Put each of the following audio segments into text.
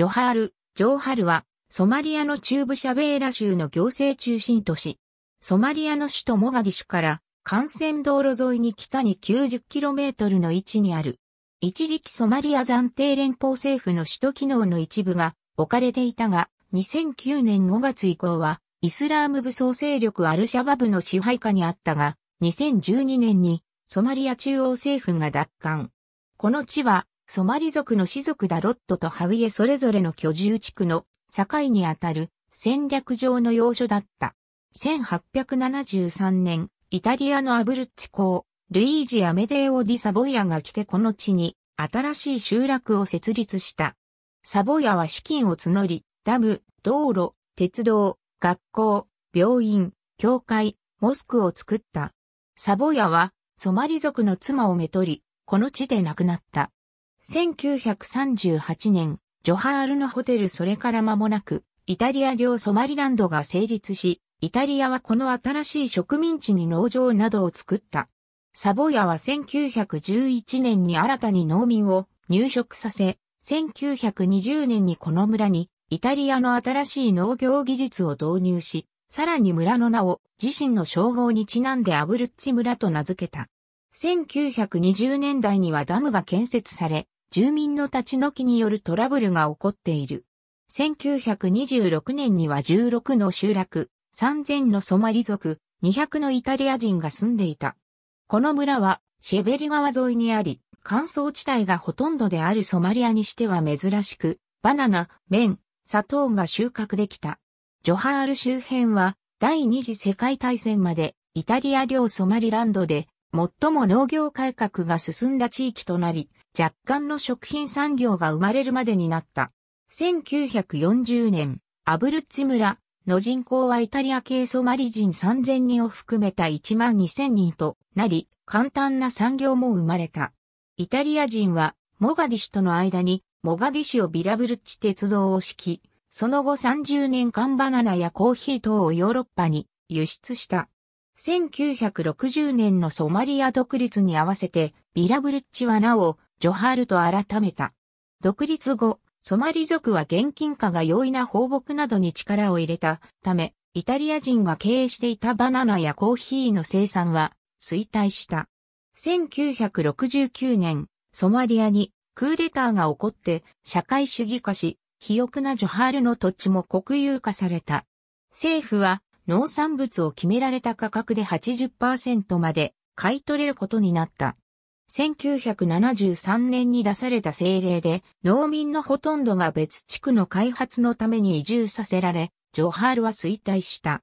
ジョハール、ジョーハルは、ソマリアの中部シャベーラ州の行政中心都市。ソマリアの首都モガディシュから、幹線道路沿いに北に 90km の位置にある。一時期ソマリア暫定連邦政府の首都機能の一部が置かれていたが、2009年5月以降は、イスラーム武装勢力アルシャバブの支配下にあったが、2012年にソマリア中央政府が奪還。この地はソマリ族の氏族ダロットとハウイエそれぞれの居住地区の境にあたる戦略上の要所だった。1873年、イタリアのアブルッチ公、ルイージ・アメデーオ・ディ・サボヤが来てこの地に新しい集落を設立した。サボヤは資金を募り、ダム、道路、鉄道、学校、病院、教会、モスクを作った。サボヤは、ソマリ族の妻をめとり、この地で亡くなった。1938年、ジョハールのホテルそれから間もなく、イタリア領ソマリランドが成立し、イタリアはこの新しい植民地に農場などを作った。サボヤは1911年に新たに農民を入植させ、1920年にこの村にイタリアの新しい農業技術を導入し、さらに村の名を自身の称号にちなんでアブルッチ村と名付けた。1920年代にはダムが建設され、住民の立ち退きによるトラブルが起こっている。1926年には16の集落、3000のソマリ族、200のイタリア人が住んでいた。この村はシェベル川沿いにあり、乾燥地帯がほとんどであるソマリアにしては珍しく、バナナ、麺、砂糖が収穫できた。ジョハール周辺は第二次世界大戦までイタリア領ソマリランドで最も農業改革が進んだ地域となり、若干の食品産業が生まれるまでになった。1940年、アブルッチ村の人口はイタリア系ソマリ人3000人を含めた1万2000人となり、簡単な産業も生まれた。イタリア人はモガディシュとの間にモガディシュをビラブルッチ鉄道を敷き、その後30年間バナナやコーヒー等をヨーロッパに輸出した。1960年のソマリア独立に合わせて、ビラブルッチはなお、ジョハールと改めた。独立後、ソマリ族は現金化が容易な放牧などに力を入れたため、イタリア人が経営していたバナナやコーヒーの生産は衰退した。1969年、ソマリアにクーデターが起こって社会主義化し、肥沃なジョハールの土地も国有化された。政府は農産物を決められた価格で80%まで買い取れることになった。1973年に出された政令で、農民のほとんどが別地区の開発のために移住させられ、ジョハールは衰退した。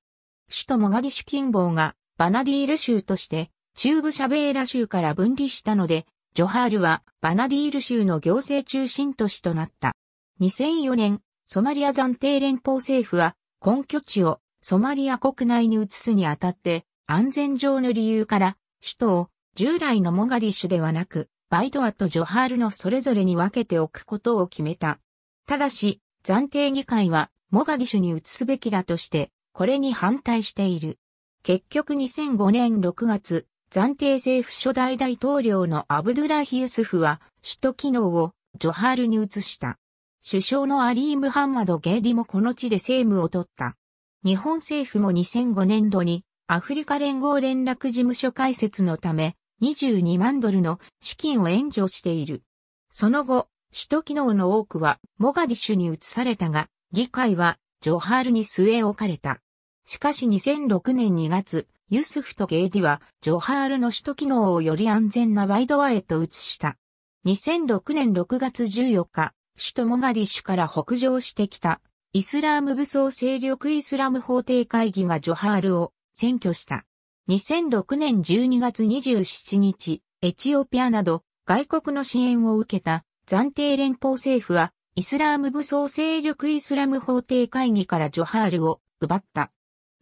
首都モガディシュ近傍がバナディール州として中部シャベーラ州から分離したので、ジョハールはバナディール州の行政中心都市となった。2004年、ソマリア暫定連邦政府は根拠地をソマリア国内に移すにあたって安全上の理由から首都を従来のモガディシュではなく、バイドアとジョハールのそれぞれに分けておくことを決めた。ただし、暫定議会はモガディシュに移すべきだとして、これに反対している。結局2005年6月、暫定政府初代大統領のアブドゥラヒユスフは、首都機能をジョハールに移した。首相のアリー・ムハンマド・ゲイディもこの地で政務を取った。日本政府も2005年度にアフリカ連合連絡事務所開設のため22万ドルの資金を援助している。その後、首都機能の多くはモガディッシュに移されたが、議会はジョハールに据え置かれた。しかし2006年2月、ユスフとゲイディはジョハールの首都機能をより安全なワイドワへと移した。2006年6月14日、首都モガディッシュから北上してきたイスラーム武装勢力イスラム法廷会議がジョハールを占拠した。2006年12月27日、エチオピアなど外国の支援を受けた暫定連邦政府はイスラーム武装勢力イスラム法廷会議からジョハールを奪った。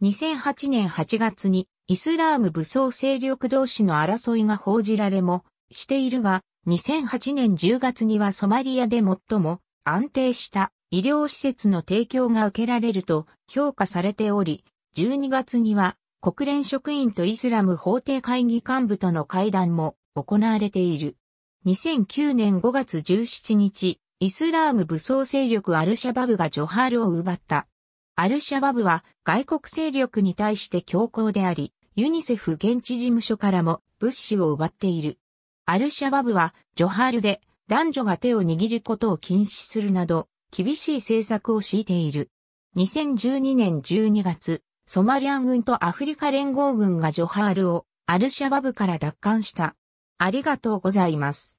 2008年8月にイスラーム武装勢力同士の争いが報じられもしているが、2008年10月にはソマリアで最も安定した医療施設の提供が受けられると評価されており、12月には国連職員とイスラム法廷会議幹部との会談も行われている。2009年5月17日、イスラーム武装勢力アルシャバブがジョハールを奪った。アルシャバブは外国勢力に対して強硬であり、ユニセフ現地事務所からも物資を奪っている。アルシャバブはジョハールで男女が手を握ることを禁止するなど、厳しい政策を敷いている。2012年12月、ソマリア軍とアフリカ連合軍がジョハールをアルシャバブから奪還した。ありがとうございます。